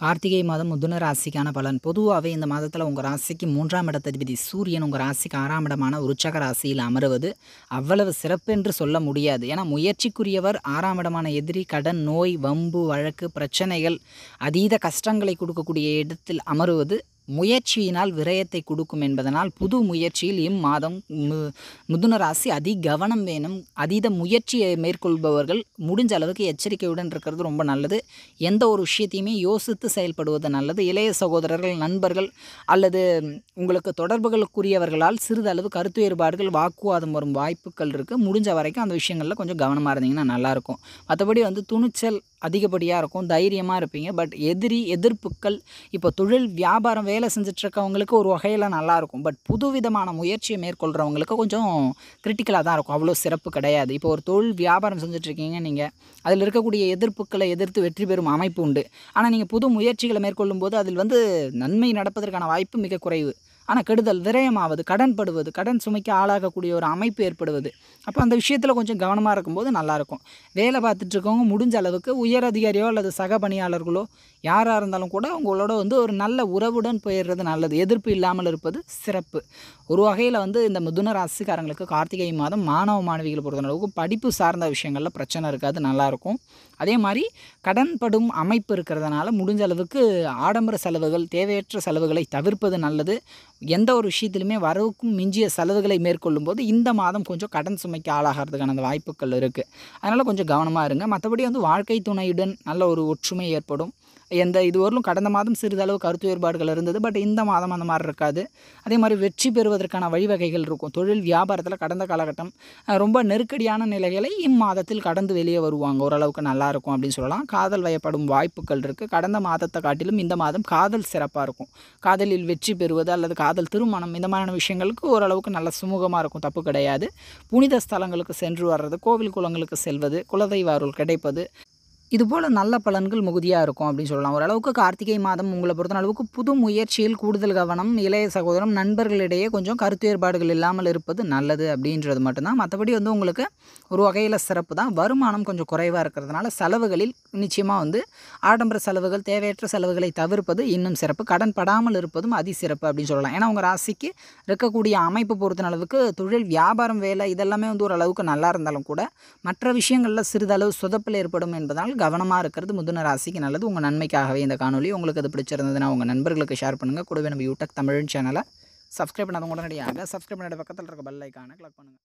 கார்த்திகை மாதம் முதுன ராசிக்கான பலன் பொதுவாகவே இந்த மாதத்தில் உங்கள் ராசிக்கு மூன்றாம் இடத்ததிபதி சூரியன் உங்கள் ராசிக்கு ஆறாம் இடமான உருச்சக ராசியில் அமருவது அவ்வளவு சிறப்பென்று சொல்ல முடியாது ஏன்னா முயற்சிக்குரியவர் ஆறாம் இடமான எதிரி கடன் நோய் வம்பு வழக்கு பிரச்சனைகள் அதீத கஷ்டங்களை கொடுக்கக்கூடிய இடத்தில் அமருவது முயற்சியினால் விரயத்தை கொடுக்கும் என்பதனால் புது முயற்சியில் இம்மாதம் மிதுன ராசி அதி கவனம் வேணும் அதீத முயற்சியை மேற்கொள்பவர்கள் முடிஞ்ச அளவுக்கு எச்சரிக்கையுடன் இருக்கிறது ரொம்ப நல்லது எந்த ஒரு விஷயத்தையுமே யோசித்து செயல்படுவது நல்லது இளைய சகோதரர்கள் நண்பர்கள் அல்லது உங்களுக்கு தொடர்புகளுக்குரியவர்களால் சிறிதளவு கருத்து வேறுபாடுகள் வாக்குவாதம் வரும் வாய்ப்புகள் இருக்குது முடிஞ்ச வரைக்கும் அந்த விஷயங்களில் கொஞ்சம் கவனமாக இருந்தீங்கன்னா நல்லாயிருக்கும் மற்றபடி வந்து துணிச்சல் அதிகப்படியாக இருக்கும் தைரியமாக இருப்பீங்க பட் எதிரி எதிர்ப்புக்கள் இப்போ தொழில் வியாபாரம் வேலை செஞ்சிட்ருக்கவங்களுக்கு ஒரு வகையில் நல்லாயிருக்கும் பட் புதுவிதமான முயற்சியை மேற்கொள்கிறவங்களுக்கு கொஞ்சம் கிரிட்டிக்கலாக தான் இருக்கும் அவ்வளோ சிறப்பு கிடையாது இப்போ ஒரு தொழில் வியாபாரம் செஞ்சிட்ருக்கீங்க நீங்கள் அதில் இருக்கக்கூடிய எதிர்ப்புக்களை எதிர்த்து வெற்றி பெறும் அமைப்பு உண்டு ஆனால் நீங்கள் புது முயற்சிகளை மேற்கொள்ளும் போது அதில் வந்து நன்மை நடப்பதற்கான வாய்ப்பு மிக குறைவு ஆனால் கெடுதல் விரயமாவது கடன்படுவது கடன் சுமைக்கு ஆளாகக்கூடிய ஒரு அமைப்பு ஏற்படுவது அப்போ அந்த விஷயத்தில் கொஞ்சம் கவனமாக இருக்கும்போது நல்லாயிருக்கும் வேலை பார்த்துட்ருக்கவங்க முடிஞ்ச அளவுக்கு உயர் அதிகாரியோ அல்லது சக பணியாளர்களோ யாராக இருந்தாலும் கூட உங்களோட வந்து ஒரு நல்ல உறவுடன் போயிடுறது நல்லது எதிர்ப்பு இல்லாமல் இருப்பது சிறப்பு ஒரு வகையில் வந்து இந்த மிதுன ராசிக்காரங்களுக்கு கார்த்திகை மாதம் மாணவ மாணவிகள் பொறுத்தளவுக்கு படிப்பு சார்ந்த விஷயங்களில் பிரச்சனை இருக்காது நல்லாயிருக்கும் அதே மாதிரி கடன்படும் அமைப்பு இருக்கிறதுனால முடிஞ்ச அளவுக்கு ஆடம்பர செலவுகள் தேவையற்ற செலவுகளை தவிர்ப்பது நல்லது எந்த ஒரு விஷயத்துலையுமே வரவுக்கும் மிஞ்சிய செலவுகளை மேற்கொள்ளும் போது இந்த மாதம் கொஞ்சம் கடன் சுமைக்கு ஆளாகிறதுக்கான அந்த வாய்ப்புகள் இருக்குது அதனால் கொஞ்சம் கவனமாக இருங்க மற்றபடி வந்து வாழ்க்கை துணையுடன் நல்ல ஒரு ஒற்றுமை ஏற்படும் எந்த இதுவரையிலும் கடந்த மாதம் சிறிதளவு கருத்து வேறுபாடுகள் இருந்தது பட் இந்த மாதம் அந்த மாதிரி இருக்காது அதே மாதிரி வெற்றி பெறுவதற்கான வழிவகைகள் இருக்கும் தொழில் வியாபாரத்தில் கடந்த காலகட்டம் ரொம்ப நெருக்கடியான நிலைகளை இம்மாதத்தில் கடந்து வெளியே வருவாங்க ஓரளவுக்கு நல்லாயிருக்கும் அப்படின்னு சொல்லலாம் காதல் வயப்படும் வாய்ப்புகள் இருக்குது கடந்த மாதத்தை காட்டிலும் இந்த மாதம் காதல் சிறப்பாக இருக்கும் காதலில் வெற்றி பெறுவது அல்லது காதல் திருமணம் இந்த மாதிரியான விஷயங்களுக்கு ஓரளவுக்கு நல்ல சுமூகமாக இருக்கும் தப்பு கிடையாது புனித ஸ்தலங்களுக்கு சென்று வர்றது கோவில் குளங்களுக்கு செல்வது குலதெய்வ அருள் கிடைப்பது இதுபோல் நல்ல பலன்கள் மிகுதியாக இருக்கும் அப்படின்னு சொல்லலாம் ஓரளவுக்கு கார்த்திகை மாதம் உங்களை பொறுத்த அளவுக்கு புது முயற்சியில் கூடுதல் கவனம் இளைய சகோதரம் நண்பர்களிடையே கொஞ்சம் கருத்து வேறுபாடுகள் இல்லாமல் இருப்பது நல்லது அப்படின்றது மட்டும்தான் மற்றபடி வந்து உங்களுக்கு ஒரு வகையில் சிறப்பு தான் வருமானம் கொஞ்சம் குறைவாக இருக்கிறதுனால செலவுகளில் நிச்சயமாக வந்து ஆடம்பர செலவுகள் தேவையற்ற செலவுகளை தவிர்ப்பது இன்னும் சிறப்பு கடன் படாமல் இருப்பதும் அதி சிறப்பு அப்படின்னு சொல்லலாம் ஏன்னா உங்கள் ராசிக்கு இருக்கக்கூடிய அமைப்பு பொறுத்த அளவுக்கு தொழில் வியாபாரம் வேலை இதெல்லாமே வந்து ஓரளவுக்கு நல்லா இருந்தாலும் கூட மற்ற விஷயங்களில் சிறிதளவு சொதப்பில் ஏற்படும் என்பதால் கவனமாக இருக்கிறது மிதுன ராசிக்கு நல்லது உங்கள் நன்மைக்காகவே இந்த காணொலி உங்களுக்கு அது பிடிச்சிருந்ததுன்னா உங்கள் நண்பர்களுக்கு ஷேர் பண்ணுங்கள் கூடவே நம்ம யூடியூப் தமிழ் சேனலை சப்ஸ்கிரைப் பண்ணாதவங்க உடனடியாக சப்ஸ்கிரைப் பண்ணிட பக்கத்தில் இருக்க பெல் ஐக்கானை கிளிக் பண்ணுங்கள்